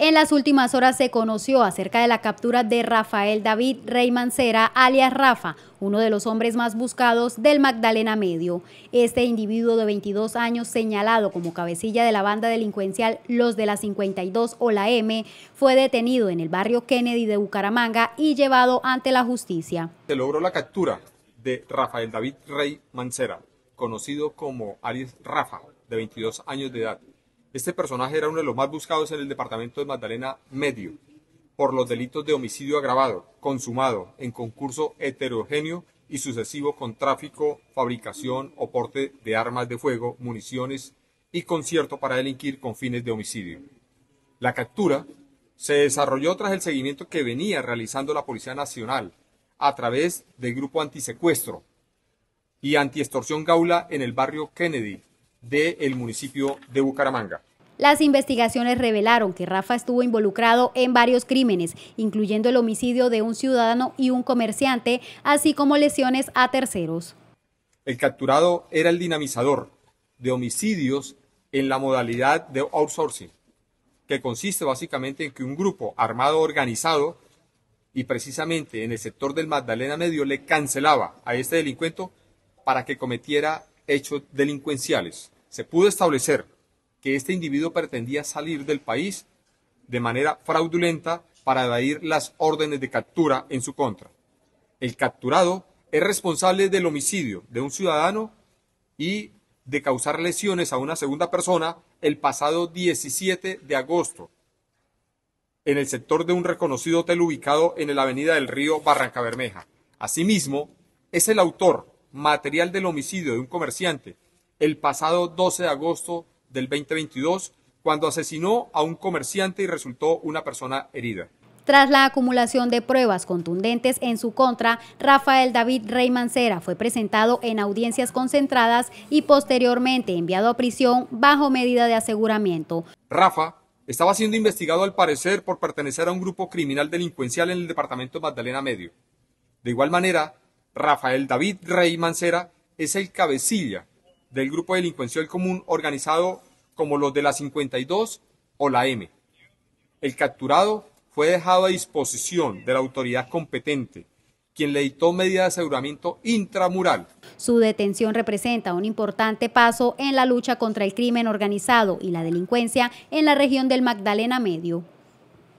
En las últimas horas se conoció acerca de la captura de Rafael David Rey Mancera, alias Rafa, uno de los hombres más buscados del Magdalena Medio. Este individuo de 22 años, señalado como cabecilla de la banda delincuencial Los de la 52 o la M, fue detenido en el barrio Kennedy de Bucaramanga y llevado ante la justicia. Se logró la captura de Rafael David Rey Mancera, conocido como alias Rafa, de 22 años de edad, este personaje era uno de los más buscados en el departamento de Magdalena Medio por los delitos de homicidio agravado, consumado, en concurso heterogéneo y sucesivo con tráfico, fabricación o porte de armas de fuego, municiones y concierto para delinquir con fines de homicidio. La captura se desarrolló tras el seguimiento que venía realizando la Policía Nacional a través del Grupo Antisecuestro y Antiextorsión Gaula en el barrio Kennedy, del municipio de Bucaramanga. Las investigaciones revelaron que Rafa estuvo involucrado en varios crímenes, incluyendo el homicidio de un ciudadano y un comerciante, así como lesiones a terceros. El capturado era el dinamizador de homicidios en la modalidad de outsourcing, que consiste básicamente en que un grupo armado organizado y precisamente en el sector del Magdalena Medio le cancelaba a este delincuente para que cometiera hechos delincuenciales. Se pudo establecer que este individuo pretendía salir del país de manera fraudulenta para evadir las órdenes de captura en su contra. El capturado es responsable del homicidio de un ciudadano y de causar lesiones a una segunda persona el pasado 17 de agosto en el sector de un reconocido hotel ubicado en la avenida del río Barranca Bermeja. Asimismo, es el autor material del homicidio de un comerciante el pasado 12 de agosto del 2022, cuando asesinó a un comerciante y resultó una persona herida. Tras la acumulación de pruebas contundentes en su contra, Rafael David Rey Mancera fue presentado en audiencias concentradas y posteriormente enviado a prisión bajo medida de aseguramiento. Rafa estaba siendo investigado al parecer por pertenecer a un grupo criminal delincuencial en el departamento de Magdalena Medio. De igual manera, Rafael David Rey Mancera, es el cabecilla del grupo delincuencial común organizado como los de la 52 o la M. El capturado fue dejado a disposición de la autoridad competente, quien le dictó medidas de aseguramiento intramural. Su detención representa un importante paso en la lucha contra el crimen organizado y la delincuencia en la región del Magdalena Medio.